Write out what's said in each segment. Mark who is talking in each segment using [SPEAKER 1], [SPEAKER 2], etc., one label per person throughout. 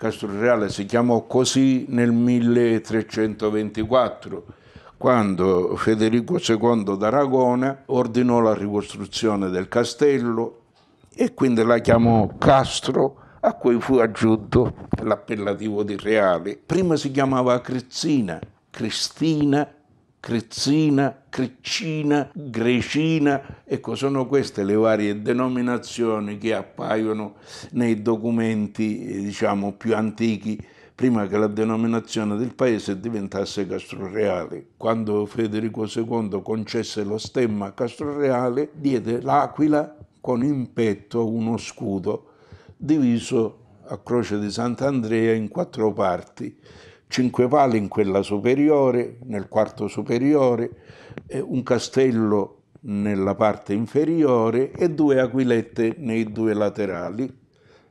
[SPEAKER 1] Castro Reale si chiamò così nel 1324, quando Federico II d'Aragona ordinò la ricostruzione del castello e quindi la chiamò Castro, a cui fu aggiunto l'appellativo di Reale. Prima si chiamava Crizzina, Cristina crezzina, Criccina, grecina, ecco sono queste le varie denominazioni che appaiono nei documenti eh, diciamo più antichi prima che la denominazione del paese diventasse Castroreale. Quando Federico II concesse lo stemma a Castroreale, diede l'aquila con in petto uno scudo diviso a croce di Sant'Andrea in quattro parti, cinque pali in quella superiore, nel quarto superiore, eh, un castello nella parte inferiore e due aquilette nei due laterali.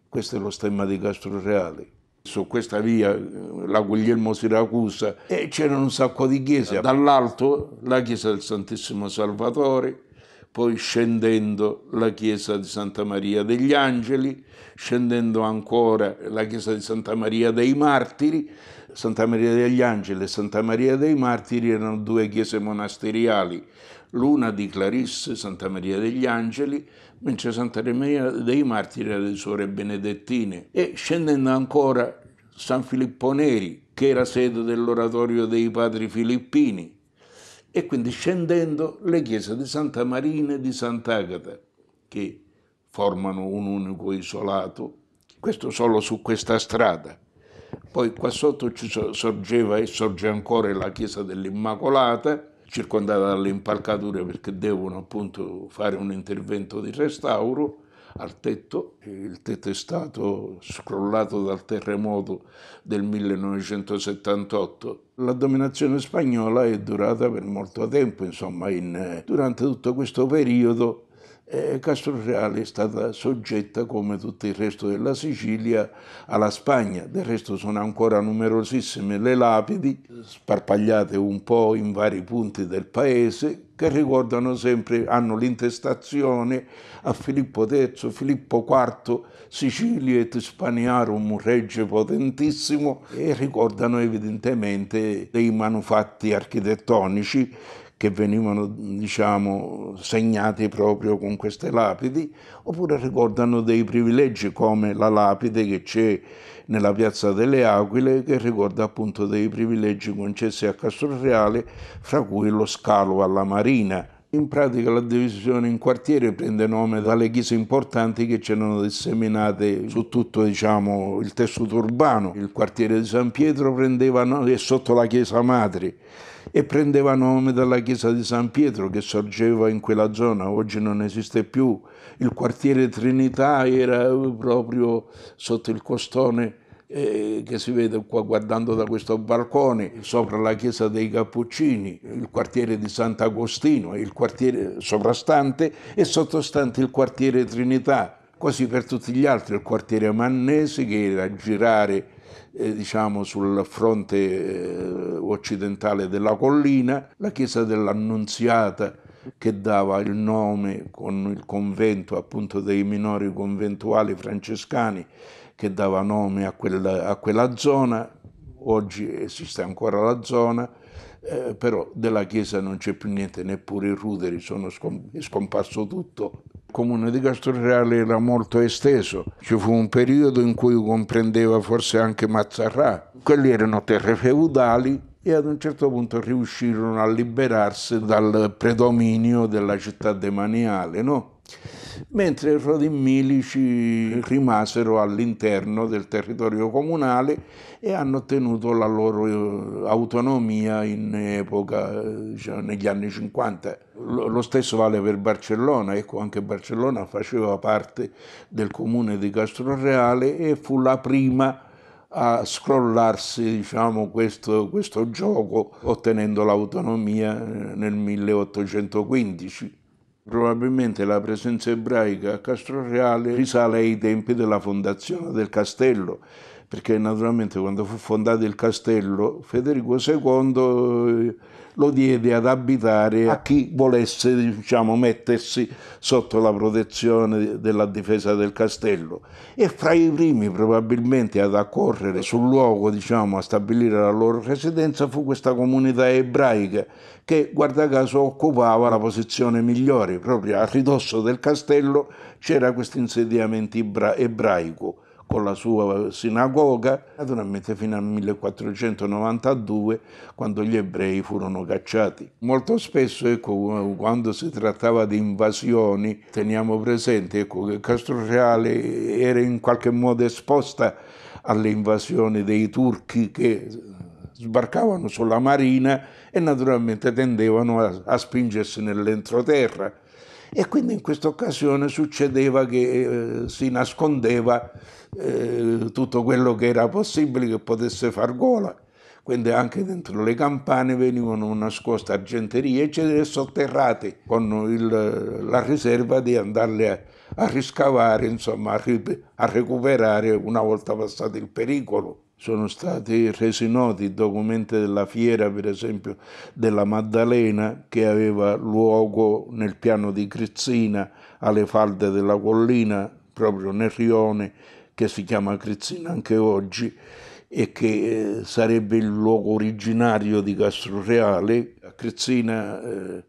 [SPEAKER 1] Questo è lo stemma di Castro Reale. Su questa via, eh, la Guglielmo Siracusa, e c'era un sacco di chiese. Dall'alto la chiesa del Santissimo Salvatore, poi scendendo la chiesa di Santa Maria degli Angeli, scendendo ancora la chiesa di Santa Maria dei Martiri. Santa Maria degli Angeli e Santa Maria dei Martiri erano due chiese monasteriali, l'una di Clarisse, Santa Maria degli Angeli, mentre Santa Maria dei Martiri era di suore benedettine. E scendendo ancora San Filippo Neri, che era sede dell'oratorio dei padri filippini, e quindi scendendo le chiese di Santa Marina e di Sant'Agata, che formano un unico isolato, questo solo su questa strada. Poi qua sotto ci sorgeva e sorge ancora la chiesa dell'Immacolata, circondata dalle impalcature perché devono appunto fare un intervento di restauro, al tetto, il tetto è stato scrollato dal terremoto del 1978. La dominazione spagnola è durata per molto tempo, insomma, in, eh, durante tutto questo periodo eh, Castroreale è stata soggetta, come tutto il resto della Sicilia, alla Spagna. Del resto sono ancora numerosissime le lapidi, sparpagliate un po' in vari punti del paese, che ricordano sempre, hanno l'intestazione a Filippo III, Filippo IV, Sicilia et Spaniarum, un regge potentissimo, e ricordano evidentemente dei manufatti architettonici che venivano diciamo, segnati proprio con queste lapidi, oppure ricordano dei privilegi come la lapide che c'è nella piazza delle Aquile che ricorda appunto dei privilegi concessi a Castro Reale, fra cui lo scalo alla marina. In pratica la divisione in quartiere prende nome dalle chiese importanti che c'erano disseminate su tutto diciamo, il tessuto urbano. Il quartiere di San Pietro prendeva nome sotto la chiesa madre e prendeva nome dalla chiesa di San Pietro che sorgeva in quella zona, oggi non esiste più. Il quartiere Trinità era proprio sotto il costone eh, che si vede qua guardando da questo balcone, sopra la chiesa dei Cappuccini, il quartiere di Sant'Agostino, il quartiere sovrastante e sottostante il quartiere Trinità. Quasi per tutti gli altri, il quartiere Mannese che era a girare eh, diciamo, sul fronte eh, occidentale della collina, la chiesa dell'Annunziata che dava il nome con il convento appunto dei minori conventuali francescani che dava nome a quella, a quella zona, oggi esiste ancora la zona, eh, però della chiesa non c'è più niente, neppure i ruderi, sono scom- scomparso tutto. Il comune di Castroreale era molto esteso, ci fu un periodo in cui comprendeva forse anche Mazzarrà. Quelli erano terre feudali e ad un certo punto riuscirono a liberarsi dal predominio della città demaniale, no? mentre i Fradimilici rimasero all'interno del territorio comunale e hanno ottenuto la loro eh, autonomia in epoca, diciamo, negli anni 50. Lo stesso vale per Barcellona, ecco anche Barcellona faceva parte del comune di Castroreale e fu la prima a scrollarsi diciamo, questo, questo gioco ottenendo l'autonomia eh, nel 1815. Probabilmente la presenza ebraica a Castro Reale risale ai tempi della fondazione del castello, perché naturalmente quando fu fondato il castello Federico II eh, lo diede ad abitare a chi volesse diciamo, mettersi sotto la protezione della difesa del castello e fra i primi probabilmente ad accorrere sul luogo diciamo, a stabilire la loro residenza fu questa comunità ebraica che guarda caso occupava la posizione migliore, proprio a ridosso del castello c'era questo insediamento ebra- ebraico con la sua sinagoga, naturalmente fino al 1492 quando gli ebrei furono cacciati. Molto spesso ecco, quando si trattava di invasioni teniamo presente ecco, che Reale era in qualche modo esposta alle invasioni dei turchi che sbarcavano sulla marina e naturalmente tendevano a, a spingersi nell'entroterra e quindi in questa occasione succedeva che eh, si nascondeva eh, tutto quello che era possibile che potesse far gola. Quindi anche dentro le campane venivano nascoste argenterie, eccetera, sotterrate con il, la riserva di andarle a, a riscavare, insomma, a, a recuperare una volta passato il pericolo sono stati resi noti i documenti della fiera, per esempio, della Maddalena che aveva luogo nel piano di Crizzina, alle falde della collina, proprio nel rione che si chiama Crizzina anche oggi e che eh, sarebbe il luogo originario di Castro Reale. A Crizzina, eh,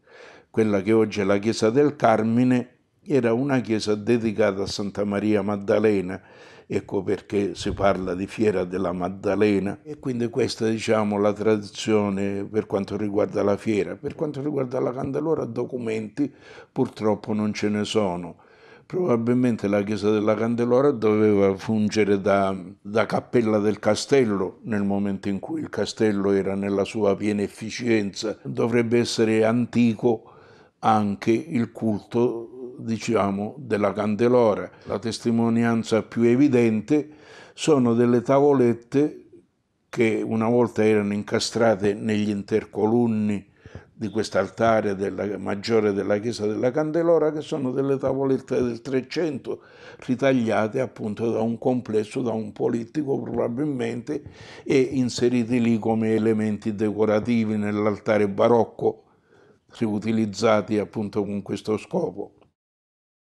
[SPEAKER 1] quella che oggi è la chiesa del Carmine, era una chiesa dedicata a Santa Maria Maddalena ecco perché si parla di Fiera della Maddalena e quindi questa è diciamo, la tradizione per quanto riguarda la fiera. Per quanto riguarda la Candelora documenti purtroppo non ce ne sono. Probabilmente la chiesa della Candelora doveva fungere da, da cappella del castello nel momento in cui il castello era nella sua piena efficienza. Dovrebbe essere antico anche il culto diciamo, della Candelora. La testimonianza più evidente sono delle tavolette che una volta erano incastrate negli intercolunni di quest'altare maggiore della chiesa della Candelora, che sono delle tavolette del Trecento, ritagliate appunto da un complesso, da un politico probabilmente, e inserite lì come elementi decorativi nell'altare barocco, riutilizzati appunto con questo scopo.